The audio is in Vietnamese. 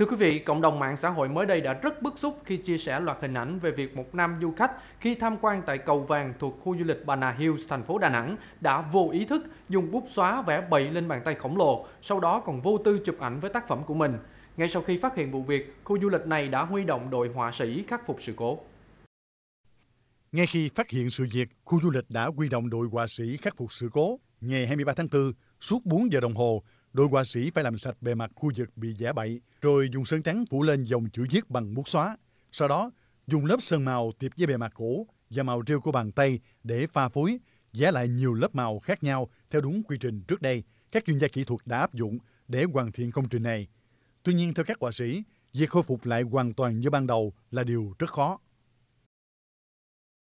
Thưa quý vị, cộng đồng mạng xã hội mới đây đã rất bức xúc khi chia sẻ loạt hình ảnh về việc một nam du khách khi tham quan tại cầu vàng thuộc khu du lịch Bà Nà Hills, thành phố Đà Nẵng đã vô ý thức dùng bút xóa vẽ bậy lên bàn tay khổng lồ, sau đó còn vô tư chụp ảnh với tác phẩm của mình. Ngay sau khi phát hiện vụ việc, khu du lịch này đã huy động đội họa sĩ khắc phục sự cố. Ngay khi phát hiện sự việc, khu du lịch đã huy động đội họa sĩ khắc phục sự cố. Ngày 23 tháng 4, suốt 4 giờ đồng hồ, đội họa sĩ phải làm sạch bề mặt khu vực bị vẽ bậy, rồi dùng sơn trắng phủ lên dòng chữ viết bằng bút xóa. Sau đó, dùng lớp sơn màu tiệp với bề mặt cũ và màu rêu của bàn tay để pha phối, vẽ lại nhiều lớp màu khác nhau theo đúng quy trình trước đây các chuyên gia kỹ thuật đã áp dụng để hoàn thiện công trình này. Tuy nhiên, theo các họa sĩ, việc khôi phục lại hoàn toàn như ban đầu là điều rất khó.